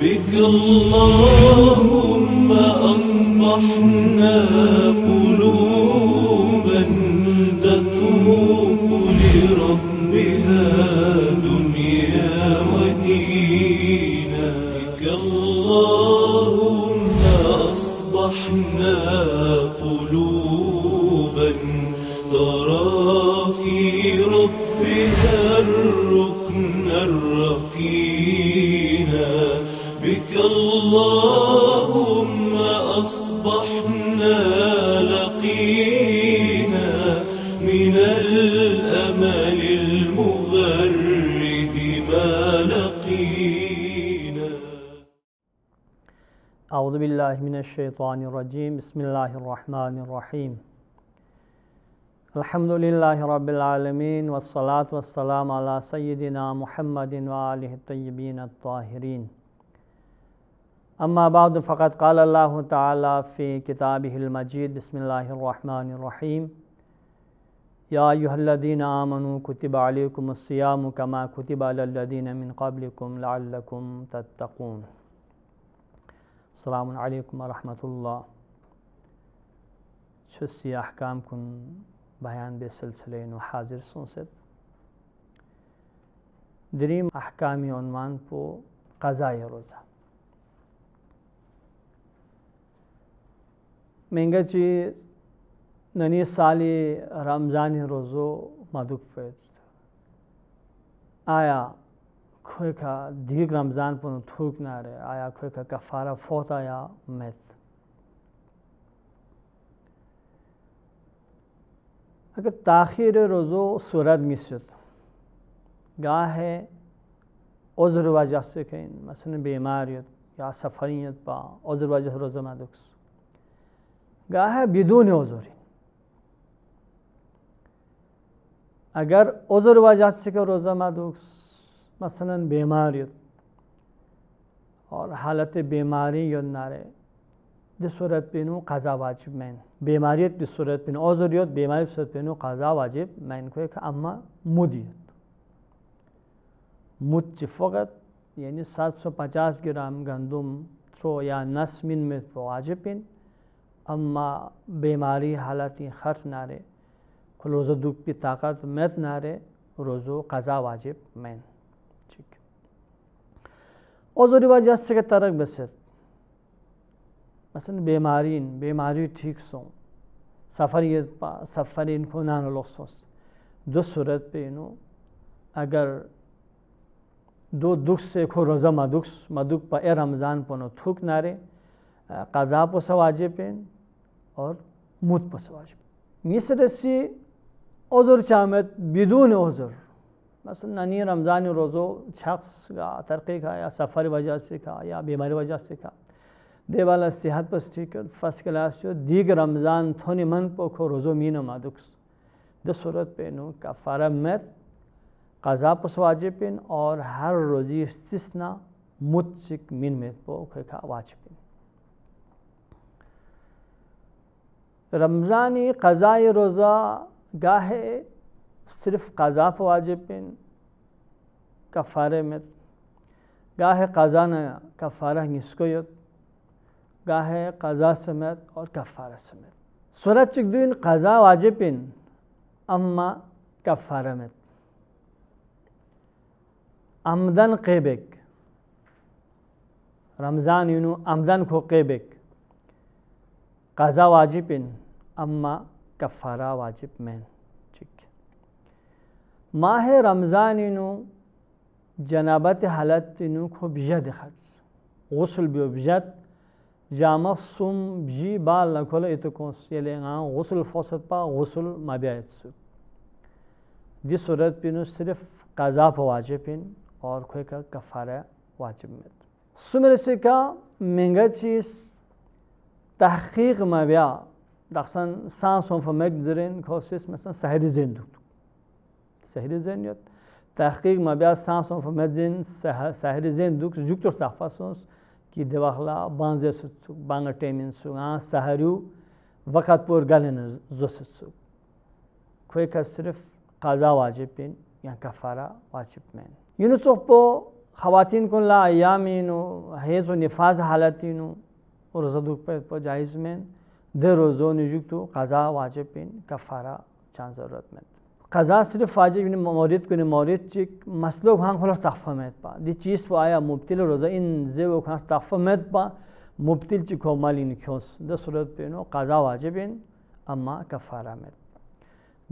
بك اللهم أصبحنا قلوبا تتوق لربها دنيا ودينا بك اللهم أصبحنا قلوبا ترى في ربها الركن الركين بك اللهم أصبحنا لقينا من الأمل المغرد ما لقينا أعوذ بالله من الشيطان الرجيم بسم الله الرحمن الرحيم الحمد لله رب العالمين والصلاة والسلام على سيدنا محمد وآله الطيبين الطاهرين अम्माबाद फ़क़त काल ताली किताब मजीद बसमीम यादीन आमनु कुतबालकुमसयाम कमा कुतबालदीन मिन कबलकुम लालकुम तत्तकून अलकुम वरहमतुल्ला छुस्सी अहकाम कुन बयान बे सिलसिले हाजिर सोसद दरीम अहकामी उनवान पो क़ज़ा रोज़ा mengachi nani sali ramzani rozo maduk fet aya khoi kha dig ramzan pun thuk na re aya khoi kha kafara fot aya met अगर ताखिर रोज़ो सूरत मिसत गाह है उज़र वजह से कहीं मसन बीमारियत या सफरियत पा उज़र वजह रोज़ा मदुक्स گاهه بدون عذر اگر عذر وجه است که روزه مدوس مثلا بیماری और हालत बीमारी यो नारे जिस सूरत पिनू काजा वाजिब मैन बीमारियत जिस सूरत पिन औजरियत बीमारी सूरत पिनू काजा वाजिब मैन को एक अम्मा मुदियत मुच फ़कत यानी 750 ग्राम गंदुम थ्रो या नस मिन में वाजिब पिन अम्मा बीमारी हालत खर्च ना रे रोज़ो दुख की ताकत मैत ना रे रोज़ो कज़ा वाजिब मैन ठीक और रिवाज से के तरक बसर मसलन बीमारी बीमारी ठीक सो सफ़र ये सफ़र इनको नान लोग सोच दो सूरत पे इनो अगर दो दुख से खो रोज़ा मदुख मदुख पर ए रमज़ान पोनो थूक नारे कदा पो सवाजे पेन और मुत mutbasavac. Misresi ozur çamet bidun ozur. Mesela नानी रमज़ान रोज़ो शख्स का तरक्की का या सफ़र वजह से का या बीमारी वजह से का देवाला सेहत पर ठीक फर्स्ट क्लास जो दीग रमज़ान थोनी मन पोखो रोज़ो मीन मादुक्स द सूरत पेनु का फारा कज़ा पसवाजे पिन और हर रोजी इस्तना सिक मीन मेत पोखे का वाच पिन रमज़ानी क़ज़ाए रोज़ा गाहे सिर्फ क़ज़ा वाजिबिन कफ़ारे में गाहे क़ज़ा न कफ़ारा निस्कोयत गाहे क़ज़ा समेत और कफ़ारा समेत सूरत चिकदीन क़ज़ा वाजिबिन अम्मा कफ़ारा में आमदन कैबिक रमज़ान यूनू आमदन खो कैबिक काज़ा वाजिबिन अम्मा कफ़ारा वाजिब मैन ठीक माह रमज़ान इनू जनाबत हालत इनू खूब जद खर्च गसल बेबजत जाम सुम जी बाल नखोल इतकोस ये गसल फोसत पा गसल मबियासु जिस सूरत पिनु सिर्फ काज़ा वाजिब इन और खोए का कफ़ारा वाजिब में सुमर से का महंगा चीज़ تحقیق ما بیا دخسن سانس هم فمک درین کاسیس مثلا سهری زین دوک سهری زین یاد تحقیق ما بیا سانس هم فمک درین سهری زین دوک جوکتور تحفاسونس ki devakla banzer sutsuk, banga temin suk, an sahariu vakat pur galin zosit suk. Koy ka sırf kaza vacip bin, yani kafara vacip men. Yunus bu, khavatin kun la ayyamin, heyz nifaz halatinu, Oruza duk pa caiz der Dhe rozo nüjüktu kaza vacib bin kafara çan zarurat men. Kaza sırf vacib bin morid kuni morid çik maslok han kholas tahfa met pa. Di çiz bu aya mubtil roza in zevo khan tahfa met pa. Mubtil çik komalin kios, Da surat bin o kaza vacib bin ama kafara met.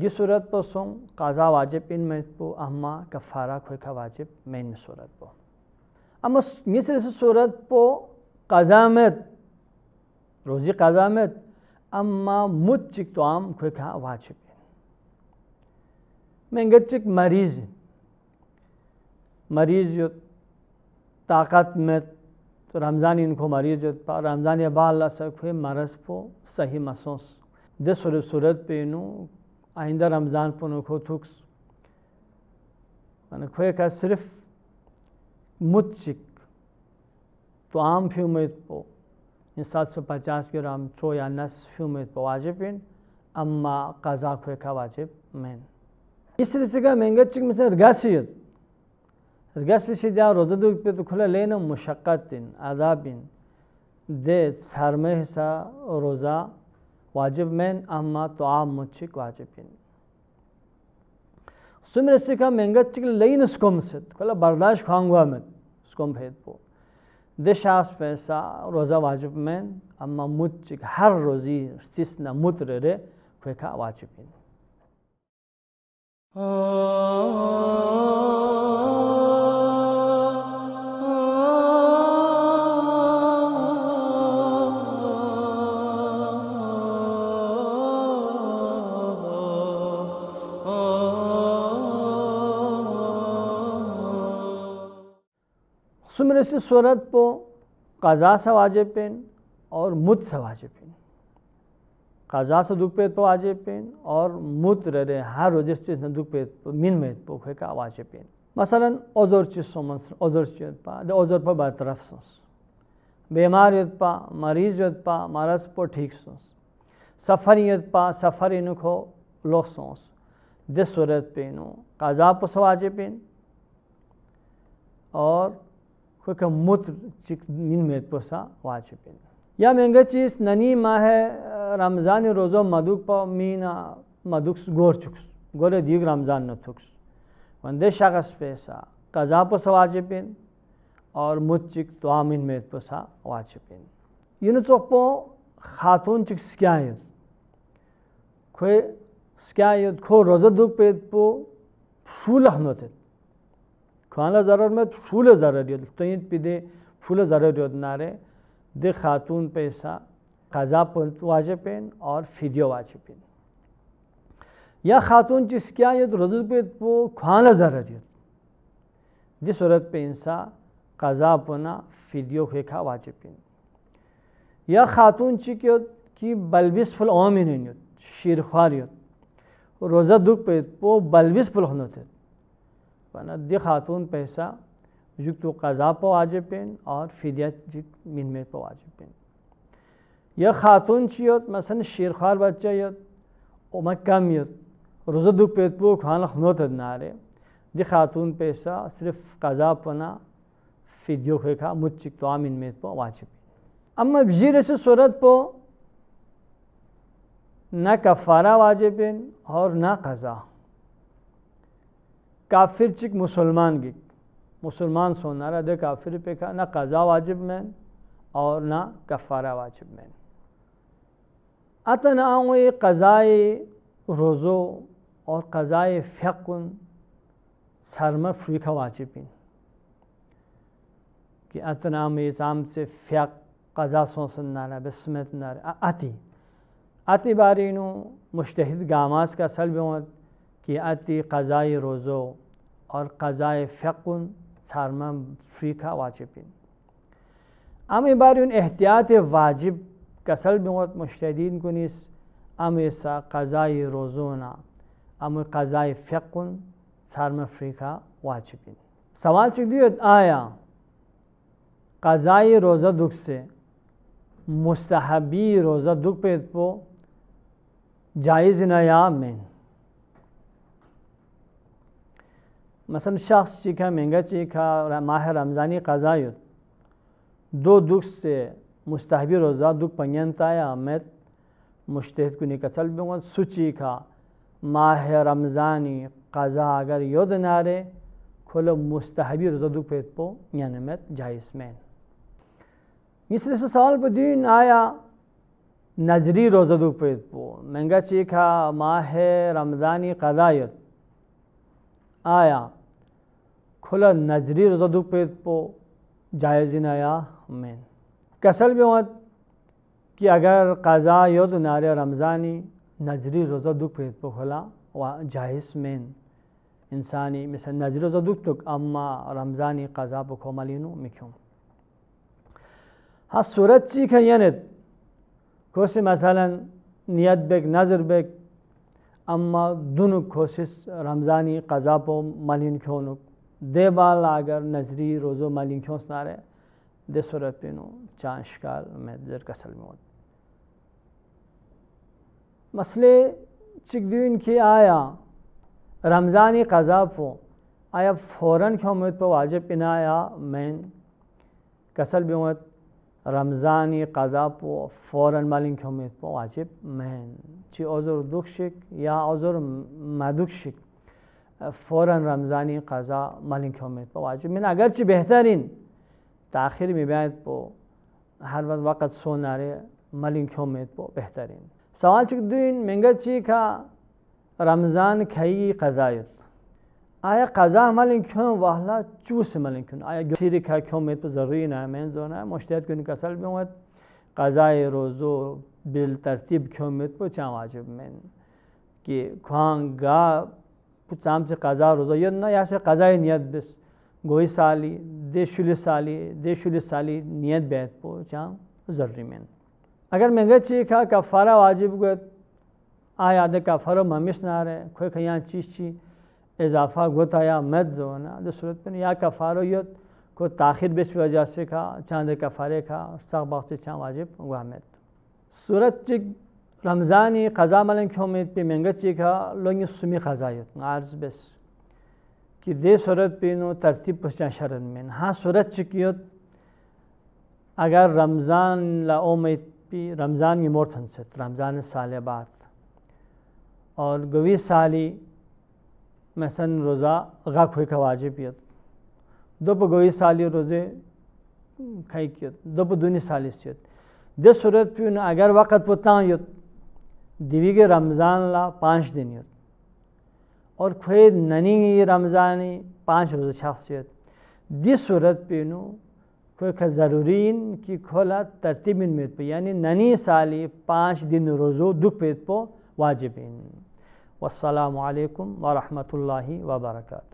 Di surat po son kaza vacib bin met bu ama kafara koy ka vacib men surat po. Ama misresi surat po kaza met रोज़ी काजाmet ama mutchik toam kweka wachik mengatchik मरीज़ मरीज़ जो ताकत में तो रमज़ान इनको मरीज़ जो रमज़ान या बाला सक मरज़ पो सही मसोस दे सुर सूरत पे इनू आइंदा रमज़ान पुनो खो थुक्स मैंने खोए का सिर्फ मुतचिक तो आम फ्यूमित पो इन 750 ग्राम चो या नस फ्यूमेत वाजिबिन अम्मा कज़ा खोखा वाजिब मैन इस रिसगा महंगा चिक में रगासियत रगास भी सीधा रोजा दूध पे तो खुला लेना मुशक्क़तिन आदाबिन दे सर में हिस्सा रोज़ा वाजिब मैन अम्मा तो आम मुचिक वाजिबिन सुमरसिका महंगा चिक लई नस्कोम सित खुला बर्दाश्त खांगवा मत स्कोम भेद पो दिशास पैसा रोजा वाजिब में अम्मा मुच हर रोजी सिस न मुत्र रे खेखा वाजिब 啊。Oh. से सूरत पो काजा से वाजे पेन और मुत से वाजे पेन काजा से दुख पेत पो वाजे पेन और मुत रह रहे हर रोज चीज न दुख पेत पो मीन मेत पो खे का वाजे पेन मसलन ओजोर चीज सोमस ओजोर चीज पा ओजोर पर बरतरफ सोस बीमार यद पा मरीज यद पा मारस पो ठीक सोस सफ़र यद पा सफ़र इन खो लो सोस दिस सूरत पेनो काजा पो सवाजे पेन और 그러니까 못 직민몇 보사 와지빈. 야 맹가치스 나니 마해 람잔이 로조 마둑파 गोर 마둑스 गोरे दीग रमज़ान न 노tuk스. वंदे शागस पेसा कजा पसा वाजिपिन और मुचिक तोमिन मेत पसा वाजिपिन इन चोपो खातून चिक स्क्यायुद खोए स्क्यायुद खो रोज़ो दुख पेत पो फूल हनोतित खाना ज़रर में फूल ज़रर यद तयन पी दे फूल ज़रर यद नारे दे खातून पैसा कज़ा वाज पेन और फिदियो वाज पेन या खातून जिसका यद रजू पे वो खाना ज़रर यद जिस औरत पे इंसा कज़ा पना फिदियो खेखा वाज पेन या खातून चिकत की बलबिस फुल अमिन शिरखार यद रोज़ा दुख पे वो बलबिस फुल होते थे पाना दि खातून पैसा जुग तो कज़ा पो आज पेन और फिदियत मिन में पो आज पेन यह खातून चियत मसन शेरखार बच्चा यत उमक कम यत रोज़ दुख पेतपो खान खनोत नारे दि खातून पैसा सिर्फ कज़ा पना फिदियो खेखा मुचिक तो आमिन में पो वाजिब अम जीर से सूरत पो न कफ़ारा वाजिब और ना कज़ा काफिर चिक मुसलमान गिक मुसलमान सोनारा दे काफिर पे का ना कज़ा वाजिब मैन और ना कफ़ारा वाजिब मैन अतनाओ कज़ाए रोज़ो और कज़ाए फ़्यकुन सरम फ्रीखा वाजिबिन कि अतनाम ताम से फ़्यक कज़ा सोसन नारा बसमत नारा अति अति बारीनो मुश्तहद गामास का सलबत कि अति कज़ाई रोज़ो और kazai fekun sarma frika vacibin. Ama bariun ihtiyat vacib kasal biwat müştedin kunis ama ise kazai rozuna ama kazai fekun sarma frika vacibin. Saval çıkıyor aya kazai roza dukse mustahabi roza duk pe po caiz nayamin. मसलन शख्स चीखा महंगा चीखा माह रमज़ानी कज़ा कज़ाय दो दुख से मुस्तबी रोज़ा दुख पंगनताया मैं मुश्त को निकल बुँगा सूची खा माह रमज़ानी कज़ा अगर योद नारे खोलो मुस्तबी रोज़ा दुख फेत पो यान मैत जायस मैन मिसरे से सवाल पर दिन आया नजरी रोज़ा दुख फेत पो महंगा चीखा माह रमज़ानी कज़ा कज़ायत آیا کھلا نظری رضا دو پید پو جایزین آیا امین کسل بیوند که اگر قضا یاد ناری رمضانی نظری روزا دو پید پو کھلا و جایز مین انسانی مثل نظری روزا دو تک اما رمضانی قضا پو کمالینو میکیم ها صورت چی که یعنی کسی مثلا نیت بگ نظر بگ अम्मा दुनु कोशिश रमज़ानी कजापो मलिन मलिन दे देबाल आगर नजरी रोज़ो मलिन खोस नारे दे सूरत पिनो चाशकार में जर कसल मौत मसले चिकदीन की आया रमज़ानी कजापो आया फ़ौरन क्यों मत पर वाजिब इनाया मैन कसल बेमत रमज़ानी कजापो फ़ौरन मालिन क्यों उम्मीद पर वाजिब मैन چی آزار شک یا آزار شک فورا رمضانی قضا ملن کامید با واجب من اگرچه بهترین تاخیر میباید با هر وقت وقت سوناره مالین کامید با بهترین سوال چک دوین منگه چی که رمضان کهی قضایت آیا قضا ملن کن و احلا چوس ملن کن آیا گفتی که کامید با ضروری نه من زونه مشتهد کنی کسل بیومد قضای روزو बिल तरतीब क्यों मित पुछा वाजिब मिन कि खुआ गा चाम से कज़ा रोजो यद ना या से कज़ा नियत बिस गोई साली दे शुलिस साली दे शुलिस साली नियत बैत पुछा जरूरी मिन अगर मैं गए खा का कफारा वाजिब गए आ याद का फर ममिस ना रहे खोए खियाँ चीज ची इजाफा गोता या मत जो ना जो सूरत में या कफारो युद्ध को ताखिर बिस वजह से खा चांद कफारे खा सख बात से चाँ वाजिब गुआ मत सूरत चिक रमज़ानी ख़ज़ा मलंग उम्मीद पे मंगत चिका लोग सुमी ख़ज़ात आर्ज बस कि दे सूरत पे नो तरतीब पहुँचा शरद में हाँ सूरत चिकियत अगर रमज़ान ला उम्मीद पे रमज़ान ये मोर थन सत रमज़ान साल बाद और गवी साली मसन रोज़ा अगा खोई का वाजिबियत दोप गवी साली रोज़े खाई कियत दोप दुनी साली सियत दस सूरत पिवन आगर वक़्त पुतां युत दिवीगे रमज़ान ला पाँच दिन युत और खोए ननिंगी रमज़ानी पाँच रोज़ शख्स युत दिस सूरत पिवनु कोई खा ज़रूरीन की खोला तरतीबिन मेत पे यानी ननी साली पाँच दिन रोज़ो दुख पेत पो वाजिबिन वालकम वरहमल वबरकू